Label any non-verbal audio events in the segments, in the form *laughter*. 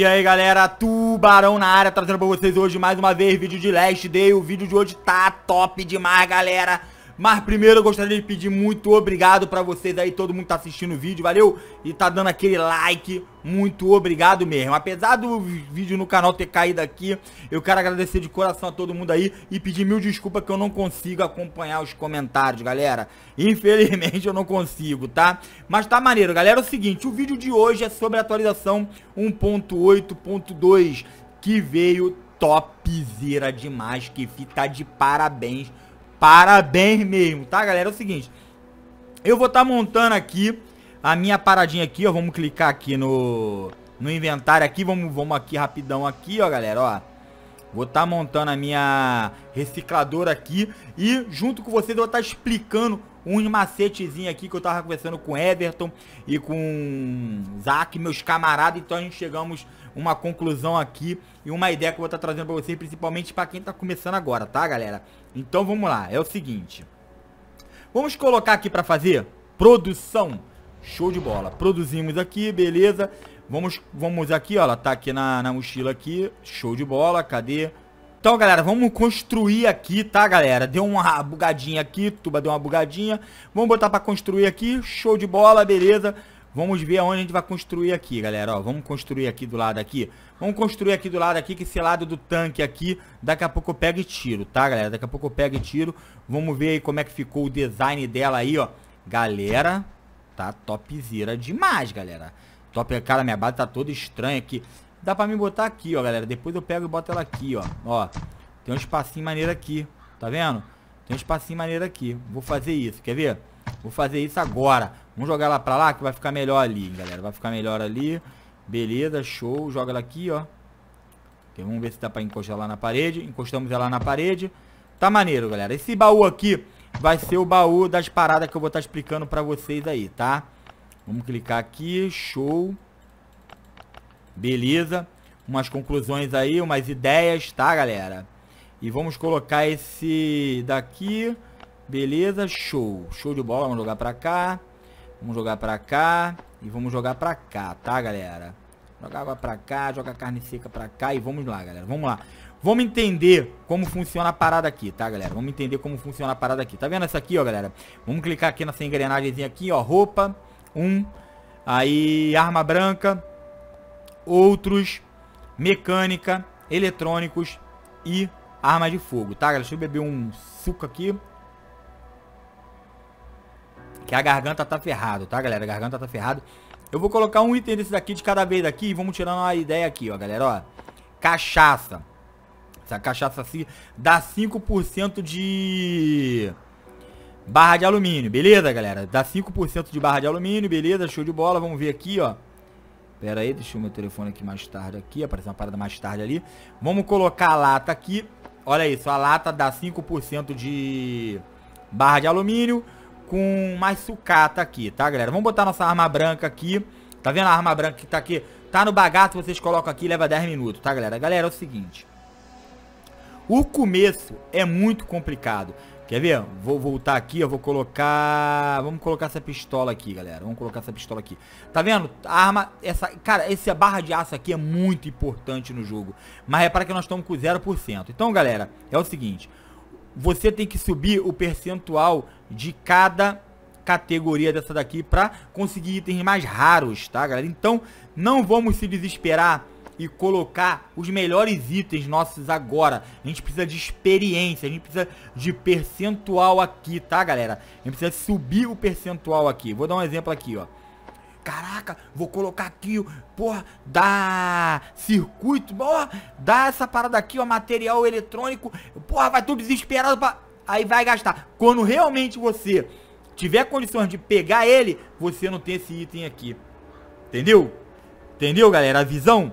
E aí galera, Tubarão na área, trazendo pra vocês hoje mais uma vez vídeo de Last Day O vídeo de hoje tá top demais galera mas primeiro eu gostaria de pedir muito obrigado pra vocês aí, todo mundo tá assistindo o vídeo, valeu? E tá dando aquele like, muito obrigado mesmo. Apesar do vídeo no canal ter caído aqui, eu quero agradecer de coração a todo mundo aí e pedir mil desculpas que eu não consigo acompanhar os comentários, galera. Infelizmente eu não consigo, tá? Mas tá maneiro, galera. É o seguinte, o vídeo de hoje é sobre a atualização 1.8.2 que veio topzera demais, que fica tá de parabéns Parabéns mesmo, tá, galera? É o seguinte, eu vou estar tá montando aqui a minha paradinha aqui, ó. Vamos clicar aqui no, no inventário aqui. Vamos, vamos aqui rapidão aqui, ó, galera, ó. Vou estar tá montando a minha recicladora aqui. E junto com vocês eu vou estar tá explicando uns macetezinhos aqui que eu tava conversando com Everton e com Zac, meus camaradas. Então a gente chegamos uma conclusão aqui e uma ideia que eu vou estar trazendo para vocês, principalmente para quem está começando agora, tá, galera? Então vamos lá, é o seguinte. Vamos colocar aqui para fazer produção. Show de bola. Produzimos aqui, beleza? Vamos, vamos aqui, ó, ela tá aqui na, na mochila aqui. Show de bola, cadê? Então, galera, vamos construir aqui, tá, galera? Deu uma bugadinha aqui, tuba deu uma bugadinha. Vamos botar pra construir aqui, show de bola, beleza? Vamos ver aonde a gente vai construir aqui, galera. Ó, vamos construir aqui do lado aqui. Vamos construir aqui do lado aqui, que esse lado do tanque aqui, daqui a pouco eu pego e tiro, tá, galera? Daqui a pouco eu pego e tiro. Vamos ver aí como é que ficou o design dela aí, ó. Galera, tá topzera demais, galera. Top, cara, minha base tá toda estranha aqui. Dá pra me botar aqui, ó, galera. Depois eu pego e boto ela aqui, ó. Ó, tem um espacinho maneiro aqui, tá vendo? Tem um espacinho maneiro aqui. Vou fazer isso, quer ver? Vou fazer isso agora. Vamos jogar ela pra lá que vai ficar melhor ali, galera. Vai ficar melhor ali. Beleza, show. Joga ela aqui, ó. Okay, vamos ver se dá pra encostar lá na parede. Encostamos ela na parede. Tá maneiro, galera. Esse baú aqui vai ser o baú das paradas que eu vou estar tá explicando pra vocês aí, tá? Vamos clicar aqui. Show. Beleza. Umas conclusões aí, umas ideias, tá, galera? E vamos colocar esse daqui. Beleza, show. Show de bola. Vamos jogar pra cá. Vamos jogar pra cá e vamos jogar pra cá, tá, galera? Joga água pra cá, joga carne seca pra cá e vamos lá, galera. Vamos lá. Vamos entender como funciona a parada aqui, tá, galera? Vamos entender como funciona a parada aqui. Tá vendo essa aqui, ó, galera? Vamos clicar aqui nessa engrenagemzinha aqui, ó. Roupa, um. Aí, arma branca. Outros. Mecânica. Eletrônicos. E arma de fogo, tá, galera? Deixa eu beber um suco aqui. Que a garganta tá ferrado, tá, galera? A garganta tá ferrado. Eu vou colocar um item desse daqui de cada vez aqui e vamos tirando uma ideia aqui, ó, galera, ó. Cachaça. Essa cachaça assim dá 5% de barra de alumínio, beleza, galera? Dá 5% de barra de alumínio, beleza? Show de bola, vamos ver aqui, ó. Pera aí, deixa o meu telefone aqui mais tarde aqui, apareceu uma parada mais tarde ali. Vamos colocar a lata aqui. Olha isso, a lata dá 5% de barra de alumínio com mais sucata aqui, tá, galera? Vamos botar nossa arma branca aqui. Tá vendo a arma branca que tá aqui? Tá no bagaço, vocês colocam aqui leva 10 minutos, tá, galera? Galera, é o seguinte. O começo é muito complicado. Quer ver? Vou voltar aqui, eu vou colocar... Vamos colocar essa pistola aqui, galera. Vamos colocar essa pistola aqui. Tá vendo? A arma... Essa... Cara, essa barra de aço aqui é muito importante no jogo. Mas repara que nós estamos com 0%. Então, galera, é o seguinte. Você tem que subir o percentual de cada categoria dessa daqui para conseguir itens mais raros, tá, galera? Então, não vamos se desesperar e colocar os melhores itens nossos agora. A gente precisa de experiência, a gente precisa de percentual aqui, tá, galera? A gente precisa subir o percentual aqui. Vou dar um exemplo aqui, ó. Caraca, vou colocar aqui, o porra, dá circuito, porra, dá essa parada aqui, ó, material eletrônico. Porra, vai tudo desesperado pra aí vai gastar. Quando realmente você tiver condições de pegar ele, você não tem esse item aqui. Entendeu? Entendeu, galera? A visão?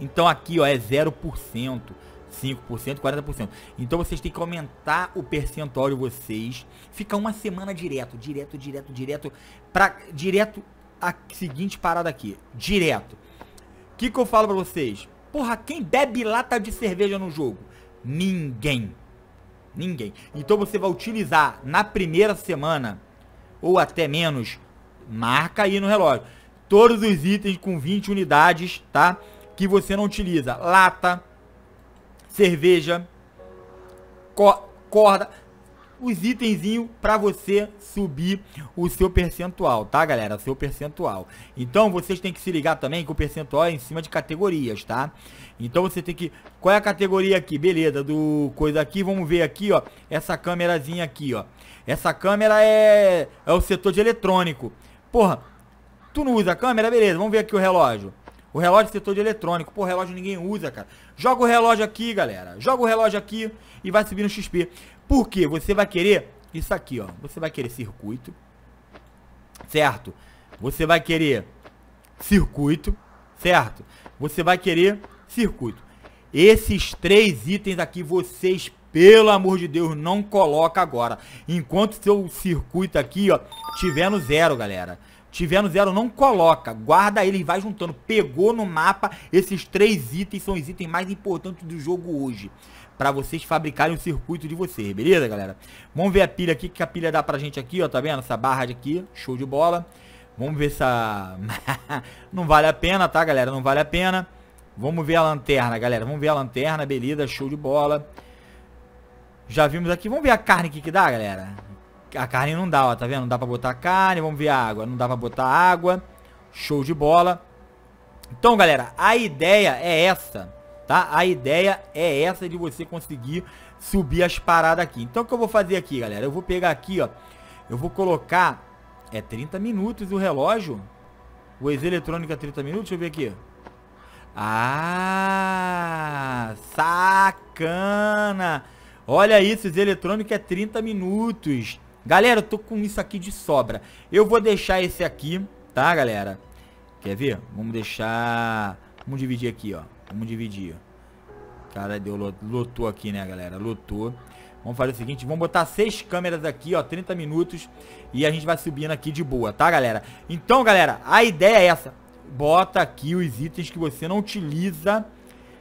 Então aqui, ó, é 0%. 5%, 40%. Então vocês têm que aumentar o percentual de vocês. Fica uma semana direto, direto, direto, direto. Pra, direto a seguinte parada aqui. Direto. O que, que eu falo pra vocês? Porra, quem bebe lata de cerveja no jogo? Ninguém. Ninguém. Então você vai utilizar na primeira semana, ou até menos, marca aí no relógio, todos os itens com 20 unidades, tá? Que você não utiliza. Lata, cerveja, corda os itenzinhos para você subir o seu percentual, tá, galera? O seu percentual. Então, vocês têm que se ligar também que o percentual é em cima de categorias, tá? Então, você tem que... Qual é a categoria aqui? Beleza, do coisa aqui, vamos ver aqui, ó. Essa câmerazinha aqui, ó. Essa câmera é, é o setor de eletrônico. Porra, tu não usa a câmera? Beleza, vamos ver aqui o relógio. O relógio setor de eletrônico. Pô, relógio ninguém usa, cara. Joga o relógio aqui, galera. Joga o relógio aqui e vai subir no XP. Por quê? Você vai querer isso aqui, ó. Você vai querer circuito. Certo? Você vai querer circuito. Certo? Você vai querer circuito. Esses três itens aqui vocês, pelo amor de Deus, não coloca agora. Enquanto seu circuito aqui, ó, tiver no zero, galera. Tiver no zero, não coloca. Guarda ele e vai juntando. Pegou no mapa esses três itens, são os itens mais importantes do jogo hoje. Pra vocês fabricarem o circuito de vocês, beleza, galera? Vamos ver a pilha aqui, que a pilha dá pra gente aqui, ó, tá vendo? Essa barra aqui, show de bola. Vamos ver essa. *laughs* não vale a pena, tá, galera? Não vale a pena. Vamos ver a lanterna, galera. Vamos ver a lanterna, beleza, show de bola. Já vimos aqui. Vamos ver a carne que, que dá, galera. A carne não dá, ó, tá vendo? Não dá pra botar carne, vamos ver a água. Não dá pra botar água. Show de bola. Então, galera, a ideia é essa, tá? A ideia é essa de você conseguir subir as paradas aqui. Então, o que eu vou fazer aqui, galera? Eu vou pegar aqui, ó. Eu vou colocar... É 30 minutos o relógio? O ex eletrônica é 30 minutos? Deixa eu ver aqui. Ah, sacana! Olha isso, ex eletrônica é 30 minutos. Galera, eu tô com isso aqui de sobra. Eu vou deixar esse aqui, tá, galera? Quer ver? Vamos deixar... Vamos dividir aqui, ó. Vamos dividir. Cara, deu... Lotou aqui, né, galera? Lotou. Vamos fazer o seguinte, vamos botar seis câmeras aqui, ó, 30 minutos. E a gente vai subindo aqui de boa, tá, galera? Então, galera, a ideia é essa. Bota aqui os itens que você não utiliza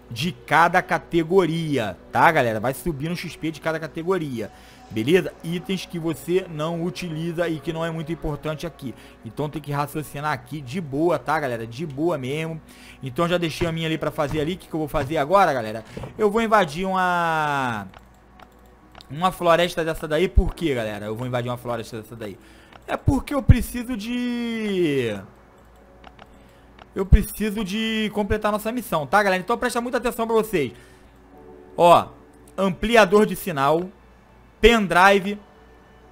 de cada categoria, tá, galera? Vai subir no XP de cada categoria, beleza? Itens que você não utiliza e que não é muito importante aqui. Então tem que raciocinar aqui de boa, tá, galera? De boa mesmo. Então já deixei a minha ali pra fazer ali. O que, que eu vou fazer agora, galera? Eu vou invadir uma... Uma floresta dessa daí, por quê, galera? Eu vou invadir uma floresta dessa daí. É porque eu preciso de eu preciso de completar nossa missão, tá, galera? Então presta muita atenção pra vocês. Ó, ampliador de sinal, pendrive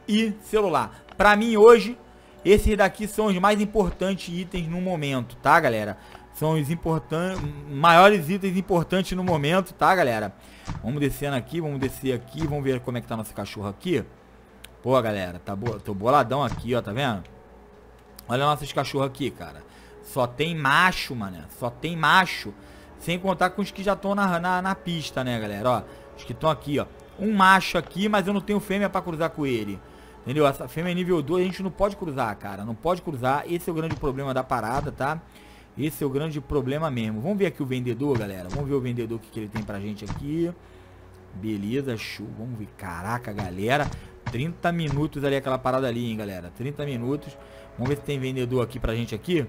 e celular. Pra mim, hoje, esses daqui são os mais importantes itens no momento, tá, galera? São os maiores itens importantes no momento, tá, galera? Vamos descendo aqui, vamos descer aqui, vamos ver como é que tá nosso cachorro aqui. Pô, galera, tá bo tô boladão aqui, ó, tá vendo? Olha nossos cachorros aqui, cara. Só tem macho, mano. Só tem macho. Sem contar com os que já estão na, na, na, pista, né, galera? Ó, os que estão aqui, ó. Um macho aqui, mas eu não tenho fêmea pra cruzar com ele. Entendeu? Essa fêmea é nível 2, a gente não pode cruzar, cara. Não pode cruzar. Esse é o grande problema da parada, tá? Esse é o grande problema mesmo. Vamos ver aqui o vendedor, galera. Vamos ver o vendedor, o que, que ele tem pra gente aqui. Beleza, show. Vamos ver. Caraca, galera. 30 minutos ali, aquela parada ali, hein, galera. 30 minutos. Vamos ver se tem vendedor aqui pra gente aqui.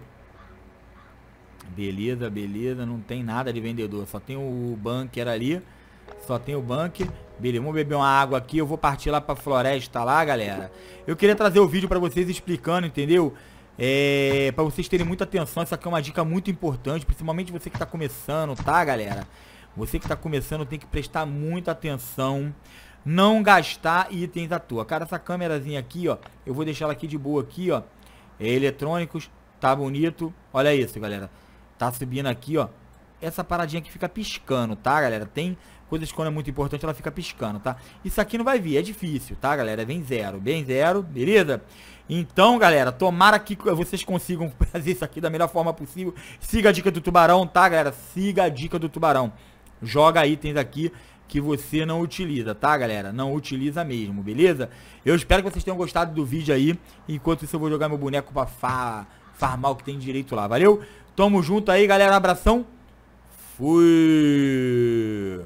Beleza, beleza. Não tem nada de vendedor. Só tem o bunker ali. Só tem o bunker. Beleza, vamos beber uma água aqui. Eu vou partir lá pra floresta lá, galera. Eu queria trazer o vídeo pra vocês explicando, entendeu? É, pra vocês terem muita atenção. Isso aqui é uma dica muito importante. Principalmente você que tá começando, tá, galera? Você que tá começando tem que prestar muita atenção. Não gastar itens à toa. Cara, essa câmerazinha aqui, ó. Eu vou deixar ela aqui de boa aqui, ó. É, eletrônicos. Tá bonito. Olha isso, galera. Tá subindo aqui, ó. Essa paradinha que fica piscando, tá, galera? Tem coisas quando é muito importante, ela fica piscando, tá? Isso aqui não vai vir, é difícil, tá, galera? Vem zero, bem zero, beleza? Então, galera, tomara que vocês consigam *laughs* fazer isso aqui da melhor forma possível. Siga a dica do tubarão, tá, galera? Siga a dica do tubarão. Joga itens aqui que você não utiliza, tá, galera? Não utiliza mesmo, beleza? Eu espero que vocês tenham gostado do vídeo aí. Enquanto isso, eu vou jogar meu boneco pra farmar o que tem direito lá, valeu? Tamo junto aí, galera. Abração. Fui.